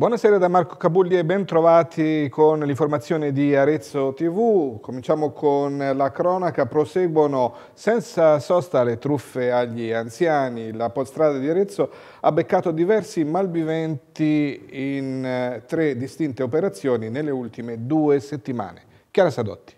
Buonasera da Marco Cabulli e bentrovati con l'informazione di Arezzo TV. Cominciamo con la cronaca. Proseguono senza sosta le truffe agli anziani. La polstrada di Arezzo ha beccato diversi malviventi in eh, tre distinte operazioni nelle ultime due settimane. Chiara Sadotti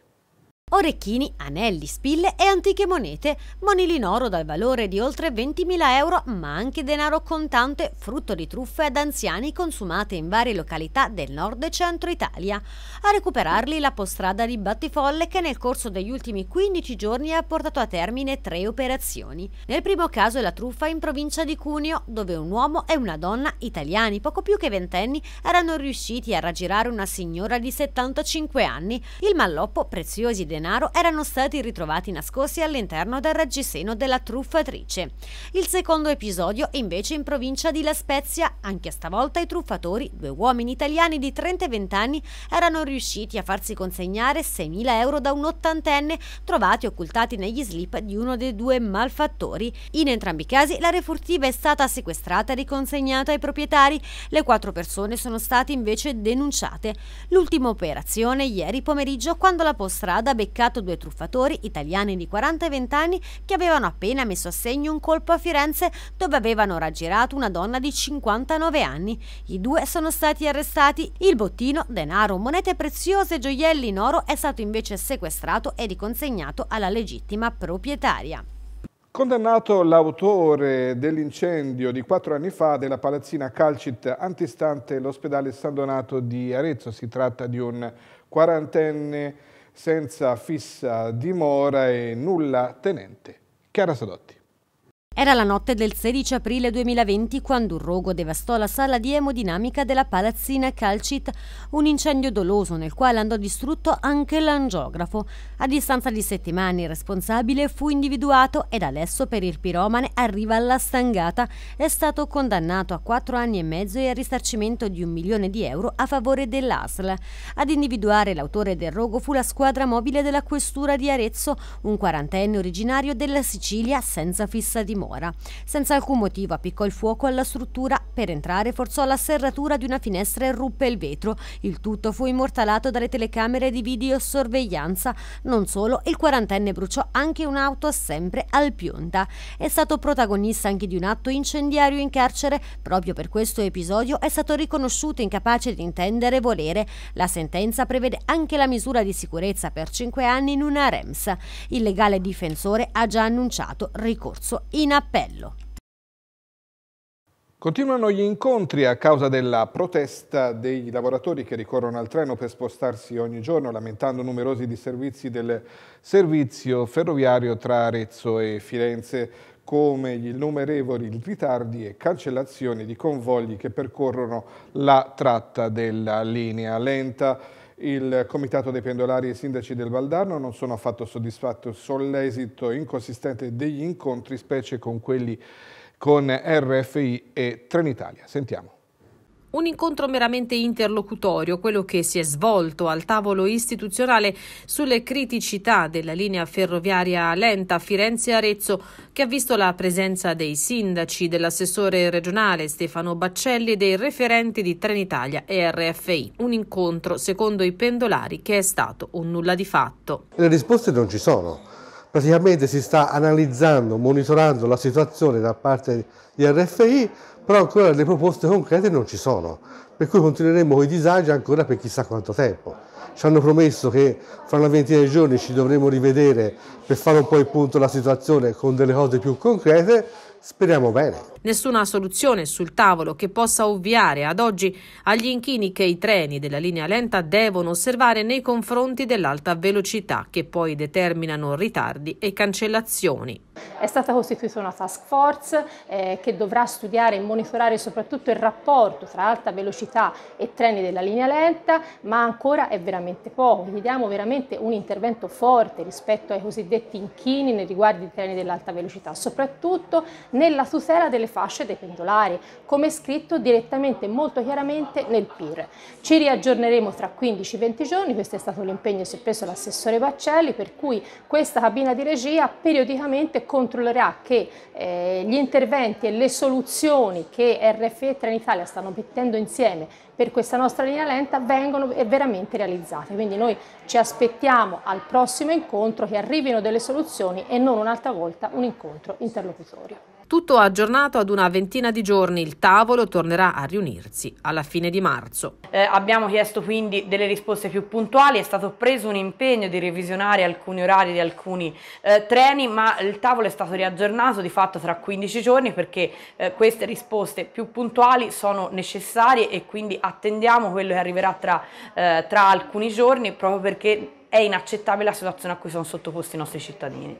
orecchini, anelli, spille e antiche monete, monili in oro dal valore di oltre 20.000 euro, ma anche denaro contante, frutto di truffe ad anziani consumate in varie località del nord e centro Italia. A recuperarli la postrada di Battifolle che nel corso degli ultimi 15 giorni ha portato a termine tre operazioni. Nel primo caso è la truffa in provincia di Cuneo, dove un uomo e una donna, italiani poco più che ventenni, erano riusciti a raggirare una signora di 75 anni. Il malloppo, preziosi denari denaro erano stati ritrovati nascosti all'interno del reggiseno della truffatrice. Il secondo episodio invece in provincia di La Spezia, anche stavolta i truffatori, due uomini italiani di 30 e 20 anni, erano riusciti a farsi consegnare 6.000 euro da un ottantenne trovati occultati negli slip di uno dei due malfattori. In entrambi i casi la refurtiva è stata sequestrata e riconsegnata ai proprietari, le quattro persone sono state invece denunciate. L'ultima operazione ieri pomeriggio quando la postrada beccava impiccato due truffatori italiani di 40 e 20 anni che avevano appena messo a segno un colpo a Firenze dove avevano raggirato una donna di 59 anni. I due sono stati arrestati. Il bottino, denaro, monete preziose e gioielli in oro è stato invece sequestrato e riconsegnato alla legittima proprietaria. Condannato l'autore dell'incendio di quattro anni fa della palazzina Calcit antistante l'ospedale San Donato di Arezzo, si tratta di un quarantenne senza fissa dimora e nulla tenente. Chiara Sadotti. Era la notte del 16 aprile 2020 quando un rogo devastò la sala di emodinamica della palazzina Calcit, un incendio doloso nel quale andò distrutto anche l'angiografo. A distanza di settimane il responsabile fu individuato ed adesso per il piromane arriva alla stangata. È stato condannato a quattro anni e mezzo e al risarcimento di un milione di euro a favore dell'ASL. Ad individuare l'autore del rogo fu la squadra mobile della questura di Arezzo, un quarantenne originario della Sicilia senza fissa dimora dimora. Senza alcun motivo appiccò il fuoco alla struttura, per entrare forzò la serratura di una finestra e ruppe il vetro. Il tutto fu immortalato dalle telecamere di videosorveglianza. Non solo, il quarantenne bruciò anche un'auto sempre al Pionta. È stato protagonista anche di un atto incendiario in carcere. Proprio per questo episodio è stato riconosciuto incapace di intendere e volere. La sentenza prevede anche la misura di sicurezza per 5 anni in una REMS. Il legale difensore ha già annunciato ricorso in appello. Continuano gli incontri a causa della protesta dei lavoratori che ricorrono al treno per spostarsi ogni giorno, lamentando numerosi disservizi del servizio ferroviario tra Arezzo e Firenze, come gli innumerevoli ritardi e cancellazioni di convogli che percorrono la tratta della linea lenta. Il Comitato dei pendolari e i sindaci del Valdarno non sono affatto soddisfatti sull'esito inconsistente degli incontri, specie con quelli con RFI e Trenitalia. Sentiamo. Un incontro meramente interlocutorio, quello che si è svolto al tavolo istituzionale sulle criticità della linea ferroviaria lenta Firenze-Arezzo, che ha visto la presenza dei sindaci, dell'assessore regionale Stefano Baccelli e dei referenti di Trenitalia e RFI. Un incontro, secondo i pendolari, che è stato un nulla di fatto. Le risposte non ci sono praticamente si sta analizzando, monitorando la situazione da parte di RFI però ancora le proposte concrete non ci sono, per cui continueremo con i disagi ancora per chissà quanto tempo. Ci hanno promesso che fra una ventina di giorni ci dovremo rivedere per fare un po' il punto della situazione con delle cose più concrete, Speriamo bene. Nessuna soluzione sul tavolo che possa ovviare ad oggi agli inchini che i treni della linea lenta devono osservare nei confronti dell'alta velocità che poi determinano ritardi e cancellazioni. È stata costituita una task force eh, che dovrà studiare e monitorare soprattutto il rapporto tra alta velocità e treni della linea lenta, ma ancora è veramente poco. Chiediamo veramente un intervento forte rispetto ai cosiddetti inchini nei riguardi dei treni dell'alta velocità, soprattutto nella tutela delle fasce dei pendolari, come scritto direttamente e molto chiaramente nel PIR. Ci riaggiorneremo tra 15-20 giorni, questo è stato l'impegno che si è preso l'assessore Baccelli, per cui questa cabina di regia periodicamente controllerà che eh, gli interventi e le soluzioni che RFE e Trenitalia stanno mettendo insieme per questa nostra linea lenta vengono eh, veramente realizzate. Quindi noi ci aspettiamo al prossimo incontro che arrivino delle soluzioni e non un'altra volta un incontro interlocutorio. Tutto aggiornato ad una ventina di giorni, il tavolo tornerà a riunirsi alla fine di marzo. Eh, abbiamo chiesto quindi delle risposte più puntuali, è stato preso un impegno di revisionare alcuni orari di alcuni eh, treni, ma il tavolo è stato riaggiornato di fatto tra 15 giorni perché eh, queste risposte più puntuali sono necessarie e quindi attendiamo quello che arriverà tra, eh, tra alcuni giorni proprio perché è inaccettabile la situazione a cui sono sottoposti i nostri cittadini.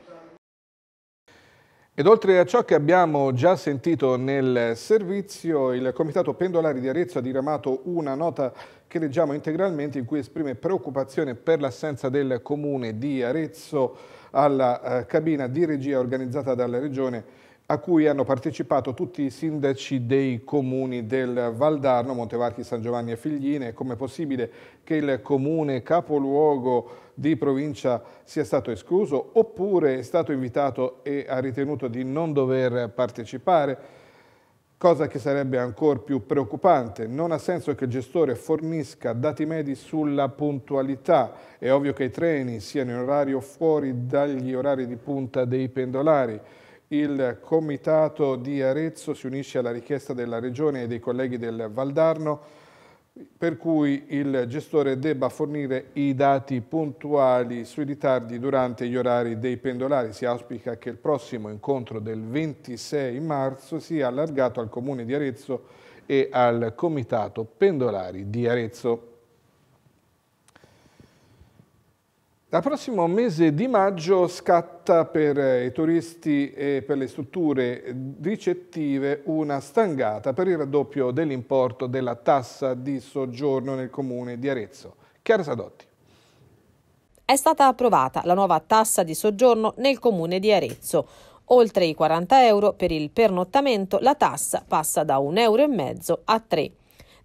Ed oltre a ciò che abbiamo già sentito nel servizio, il Comitato Pendolari di Arezzo ha diramato una nota che leggiamo integralmente in cui esprime preoccupazione per l'assenza del Comune di Arezzo alla eh, cabina di regia organizzata dalla Regione a cui hanno partecipato tutti i sindaci dei comuni del Valdarno, Montevarchi, San Giovanni e Figline. Come è possibile che il comune capoluogo di provincia sia stato escluso oppure è stato invitato e ha ritenuto di non dover partecipare? cosa che sarebbe ancora più preoccupante. Non ha senso che il gestore fornisca dati medi sulla puntualità. È ovvio che i treni siano in orario fuori dagli orari di punta dei pendolari. Il Comitato di Arezzo si unisce alla richiesta della Regione e dei colleghi del Valdarno per cui il gestore debba fornire i dati puntuali sui ritardi durante gli orari dei pendolari. Si auspica che il prossimo incontro del 26 marzo sia allargato al Comune di Arezzo e al Comitato Pendolari di Arezzo. Dal prossimo mese di maggio scatta per eh, i turisti e per le strutture ricettive una stangata per il raddoppio dell'importo della tassa di soggiorno nel comune di Arezzo. Chiara Sadotti. È stata approvata la nuova tassa di soggiorno nel comune di Arezzo. Oltre i 40 euro per il pernottamento, la tassa passa da 1,5 euro a 3.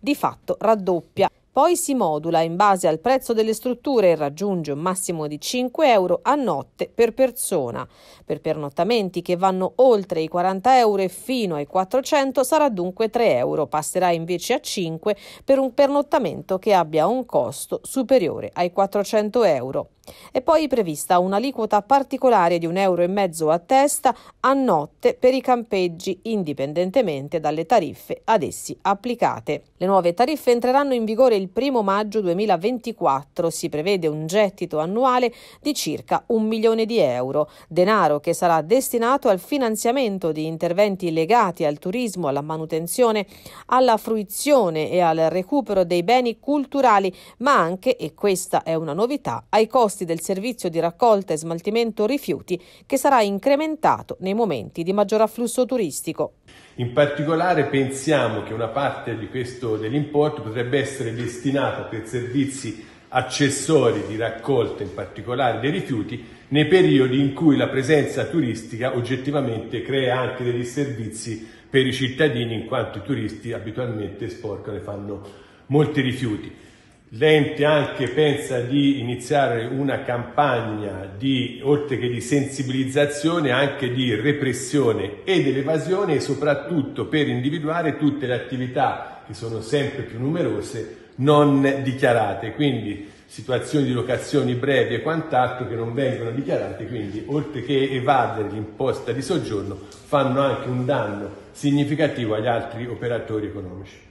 Di fatto raddoppia poi si modula in base al prezzo delle strutture e raggiunge un massimo di 5 euro a notte per persona. Per pernottamenti che vanno oltre i 40 euro e fino ai 400 sarà dunque 3 euro, passerà invece a 5 per un pernottamento che abbia un costo superiore ai 400 euro. E poi prevista un'aliquota particolare di un euro e mezzo a testa a notte per i campeggi, indipendentemente dalle tariffe ad essi applicate. Le nuove tariffe entreranno in vigore il il 1 maggio 2024 si prevede un gettito annuale di circa un milione di euro, denaro che sarà destinato al finanziamento di interventi legati al turismo, alla manutenzione, alla fruizione e al recupero dei beni culturali, ma anche, e questa è una novità, ai costi del servizio di raccolta e smaltimento rifiuti che sarà incrementato nei momenti di maggior afflusso turistico. In particolare pensiamo che una parte questo, dell'importo potrebbe essere destinata destinato per servizi accessori di raccolta, in particolare dei rifiuti, nei periodi in cui la presenza turistica oggettivamente crea anche degli servizi per i cittadini, in quanto i turisti abitualmente sporcano e fanno molti rifiuti. L'ente anche pensa di iniziare una campagna di, oltre che di sensibilizzazione, anche di repressione ed evasione soprattutto per individuare tutte le attività che sono sempre più numerose non dichiarate, quindi situazioni di locazioni brevi e quant'altro che non vengono dichiarate, quindi oltre che evadere l'imposta di soggiorno fanno anche un danno significativo agli altri operatori economici.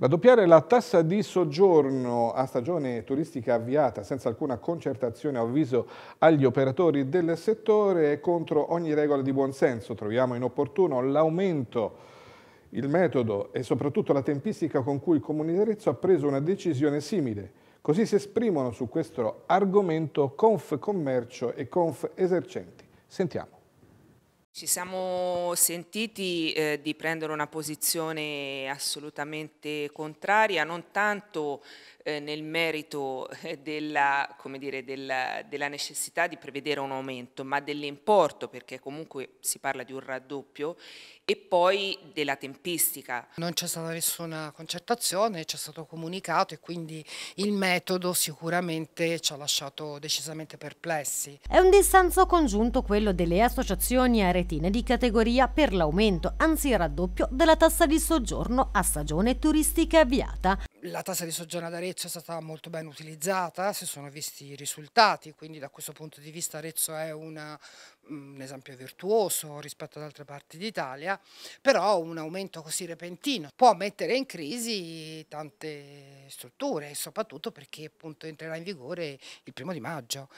Raddoppiare la tassa di soggiorno a stagione turistica avviata senza alcuna concertazione o avviso agli operatori del settore è contro ogni regola di buonsenso. Troviamo inopportuno l'aumento, il metodo e soprattutto la tempistica con cui il Comune di Arezzo ha preso una decisione simile. Così si esprimono su questo argomento Conf Commercio e Conf Esercenti. Sentiamo. Ci siamo sentiti eh, di prendere una posizione assolutamente contraria, non tanto eh, nel merito eh, della, dire, della, della, necessità di prevedere un aumento, ma dell'importo, perché comunque si parla di un raddoppio, e poi della tempistica. Non c'è stata nessuna concertazione, c'è stato comunicato e quindi il metodo sicuramente ci ha lasciato decisamente perplessi. È un distanzo congiunto quello delle associazioni aretine di categoria per l'aumento, anzi il raddoppio, della tassa di soggiorno a stagione turistica avviata la tassa di soggiorno ad Arezzo è stata molto ben utilizzata, si sono visti i risultati, quindi da questo punto di vista Arezzo è una un mm, esempio virtuoso rispetto ad altre parti d'Italia, però un aumento così repentino può mettere in crisi tante strutture, soprattutto perché appunto entrerà in vigore il primo di maggio,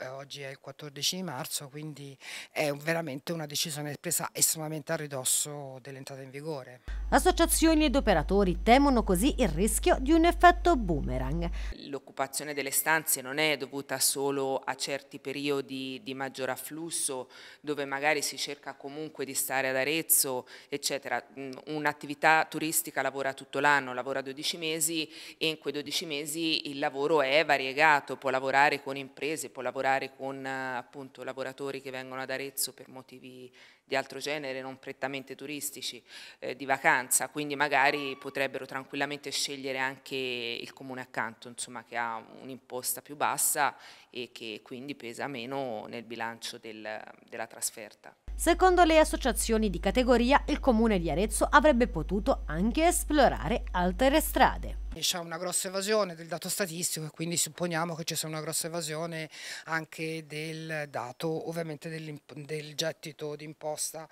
eh, oggi è il 14 di marzo, quindi è veramente una decisione presa estremamente a ridosso dell'entrata in vigore. Associazioni ed operatori temono così il rischio di un effetto boomerang. L'occupazione delle stanze non è dovuta solo a certi periodi di maggior afflusso, Abruzzo, dove magari si cerca comunque di stare ad Arezzo, eccetera. Mm, un'attività turistica lavora tutto l'anno, lavora 12 mesi e in quei 12 mesi il lavoro è variegato, può lavorare con imprese, può lavorare con appunto lavoratori che vengono ad Arezzo per motivi di altro genere, non prettamente turistici, eh, di vacanza, quindi magari potrebbero tranquillamente scegliere anche il comune accanto, insomma, che ha un'imposta più bassa e che quindi pesa meno nel bilancio del, della trasferta. Secondo le associazioni di categoria, il comune di Arezzo avrebbe potuto anche esplorare altre strade quindi c'è una grossa evasione del dato statistico e quindi supponiamo che ci sia una grossa evasione anche del dato ovviamente del gettito d'imposta.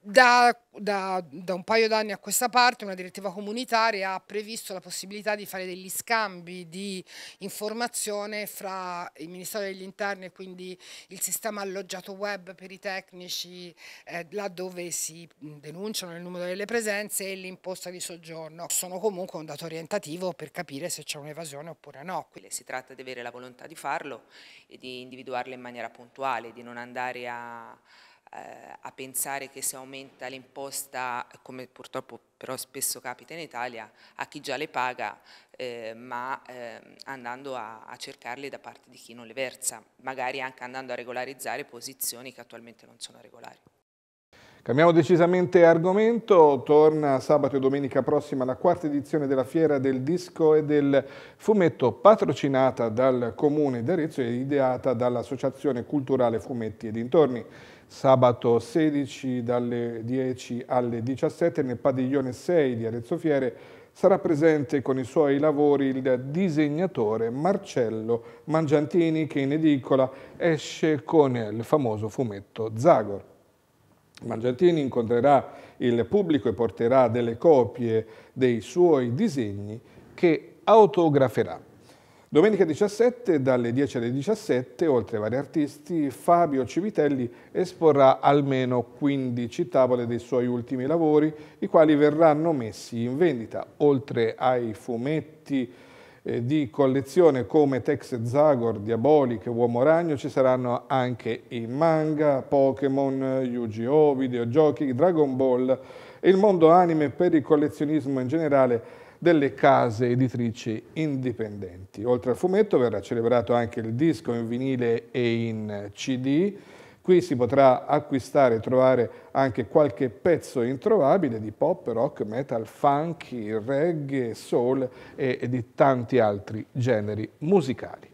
Da, da, da un paio d'anni a questa parte una direttiva comunitaria ha previsto la possibilità di fare degli scambi di informazione fra il Ministero degli Interni e quindi il sistema alloggiato web per i tecnici eh, laddove si denunciano il numero delle presenze e l'imposta di soggiorno. Sono comunque un dato orientativo per capire se c'è un'evasione oppure no. Si tratta di avere la volontà di farlo e di individuarla in maniera puntuale, di non andare a, eh, a pensare che se aumenta l'imposta, come purtroppo però spesso capita in Italia, a chi già le paga, eh, ma eh, andando a, a, cercarle da parte di chi non le versa, magari anche andando a regolarizzare posizioni che attualmente non sono regolari. Cambiamo decisamente argomento, torna sabato e domenica prossima la quarta edizione della fiera del disco e del fumetto patrocinata dal Comune di Arezzo e ideata dall'Associazione Culturale Fumetti e Dintorni. Sabato 16 dalle 10 alle 17 nel padiglione 6 di Arezzo Fiere sarà presente con i suoi lavori il disegnatore Marcello Mangiantini che in edicola esce con il famoso fumetto Zagor. Mangiatini incontrerà il pubblico e porterà delle copie dei suoi disegni che autograferà. Domenica 17, dalle 10 alle 17, oltre ai vari artisti, Fabio Civitelli esporrà almeno 15 tavole dei suoi ultimi lavori, i quali verranno messi in vendita, oltre ai fumetti, eh, di collezione come Tex Zagor, Diaboliche, Uomo Ragno, ci saranno anche i manga, Pokémon, Yu-Gi-Oh!, videogiochi, Dragon Ball e il mondo anime per il collezionismo in generale delle case editrici indipendenti. Oltre al fumetto verrà celebrato anche il disco in vinile e in CD, Qui si potrà acquistare e trovare anche qualche pezzo introvabile di pop, rock, metal, funky, reggae, soul e, di tanti altri generi musicali.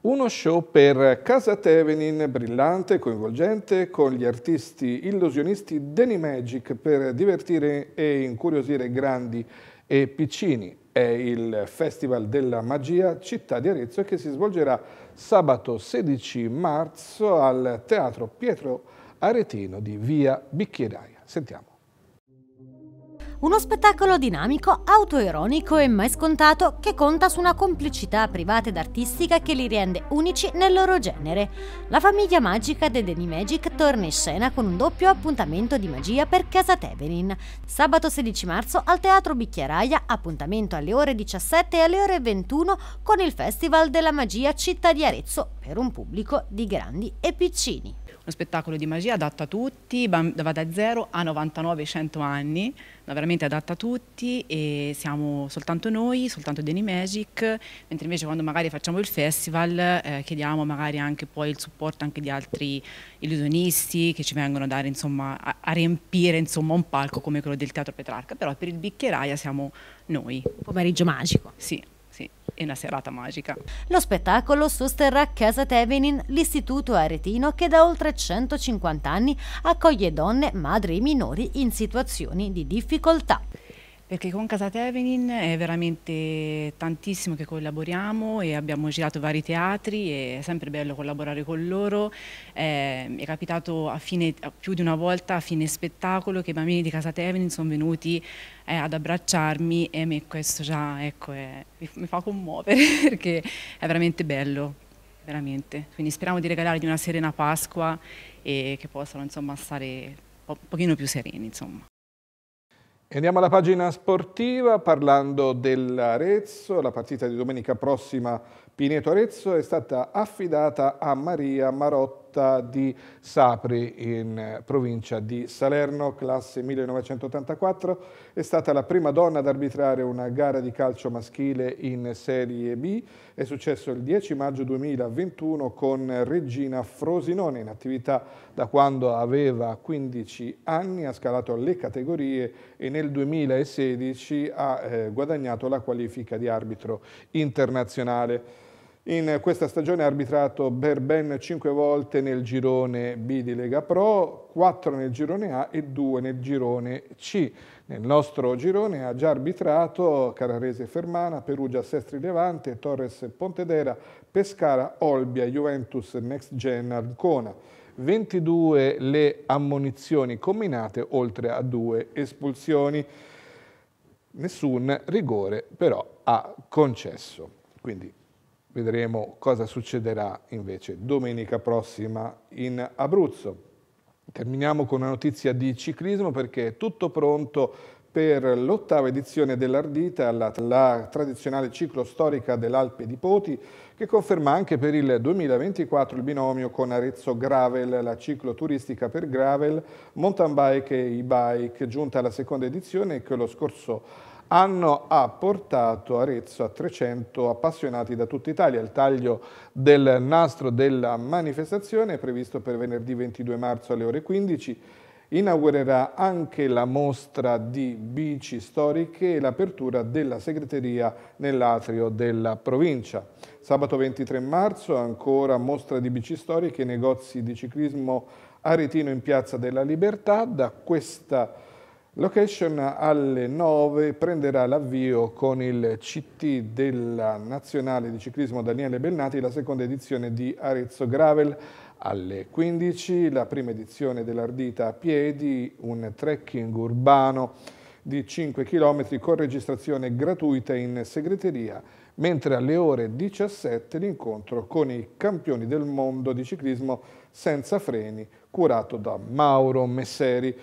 Uno show per Casa Tevenin, brillante, coinvolgente, con gli artisti illusionisti Danny Magic per divertire e incuriosire grandi e piccini è il Festival della Magia Città di Arezzo che si svolgerà sabato 16 marzo al Teatro Pietro Aretino di Via Bicchieraia. Sentiamo. Uno spettacolo dinamico, autoironico e mai scontato che conta su una complicità privata ed artistica che li rende unici nel loro genere. La famiglia magica The Denny Magic torna in scena con un doppio appuntamento di magia per Casa Tevenin. Sabato 16 marzo al Teatro Bicchieraia, appuntamento alle ore 17 e alle ore 21 con il Festival della Magia Città di Arezzo per un pubblico di grandi e piccini uno spettacolo di magia adatto a tutti, va da 0 a 99-100 anni, ma veramente adatta a tutti e siamo soltanto noi, soltanto Deni Magic, mentre invece quando magari facciamo il festival eh, chiediamo magari anche poi il supporto anche di altri illusionisti che ci vengono a dare insomma a, a riempire insomma un palco come quello del Teatro Petrarca, però per il Bicchieraia siamo noi. Un pomeriggio magico. Sì è una serata magica. Lo spettacolo sosterrà Casa Tevenin, l'istituto aretino che da oltre 150 anni accoglie donne, madri e minori in situazioni di difficoltà perché con Casa Tevenin è veramente tantissimo che collaboriamo e abbiamo girato vari teatri e è sempre bello collaborare con loro. Eh, è capitato a fine, a più di una volta a fine spettacolo che i bambini di Casa Tevenin sono venuti eh, ad abbracciarmi e a me questo già ecco, è, mi fa commuovere perché è veramente bello, veramente. Quindi speriamo di regalargli una serena Pasqua e che possano insomma stare un po pochino più sereni. Insomma. Andiamo alla pagina sportiva parlando dell'Arezzo, la partita di domenica prossima Pineto-Arezzo è stata affidata a Maria Marotta flotta di Sapri in eh, provincia di Salerno, classe 1984, è stata la prima donna ad arbitrare una gara di calcio maschile in Serie B, è successo il 10 maggio 2021 con Regina Frosinone in attività da quando aveva 15 anni, ha scalato le categorie e nel 2016 ha eh, guadagnato la qualifica di arbitro internazionale. In questa stagione ha arbitrato per ben 5 volte nel girone B di Lega Pro, 4 nel girone A e 2 nel girone C. Nel nostro girone ha già arbitrato Cararese Fermana, Perugia Sestri Levante, Torres Pontedera, Pescara, Olbia, Juventus Next Gen Arcona. 22 le ammonizioni combinate, oltre a due espulsioni. Nessun rigore però ha concesso. Quindi Vedremo cosa succederà invece domenica prossima in Abruzzo. Terminiamo con una notizia di ciclismo perché è tutto pronto per l'ottava edizione dell'Ardita, la, la tradizionale ciclo storica dell'Alpe di Poti, che conferma anche per il 2024 il binomio con Arezzo Gravel, la cicloturistica per gravel, mountain bike e e-bike, giunta alla seconda edizione che lo scorso anno hanno apportato Arezzo a 300 appassionati da tutta Italia. Il taglio del nastro della manifestazione è previsto per venerdì 22 marzo alle ore 15 inaugurerà anche la mostra di bici storiche e l'apertura della segreteria nell'atrio della provincia. Sabato 23 marzo ancora mostra di bici storiche e negozi di ciclismo aretino in Piazza della Libertà. Da questa Location alle 9 prenderà l'avvio con il CT della Nazionale di Ciclismo Daniele Bellnati la seconda edizione di Arezzo Gravel. Alle 15 la prima edizione dell'Ardita a piedi, un trekking urbano di 5 km con registrazione gratuita in segreteria, mentre alle ore 17 l'incontro con i campioni del mondo di ciclismo senza freni curato da Mauro Messeri.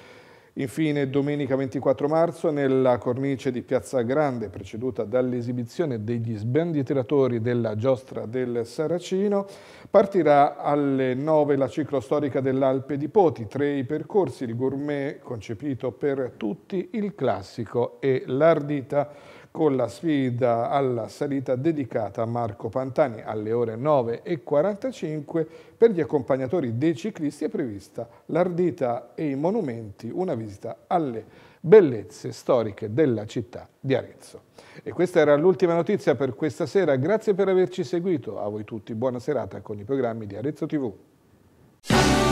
Infine, domenica 24 marzo, nella cornice di Piazza Grande, preceduta dall'esibizione degli sbanditiratori della giostra del Saracino, partirà alle 9 la ciclo storica dell'Alpe di Poti, tre i percorsi, il gourmet concepito per tutti, il classico e l'ardita con la sfida alla salita dedicata a Marco Pantani alle ore 9.45. Per gli accompagnatori dei ciclisti è prevista l'ardita e i monumenti, una visita alle bellezze storiche della città di Arezzo. E questa era l'ultima notizia per questa sera. Grazie per averci seguito. A voi tutti buona serata con i programmi di Arezzo TV.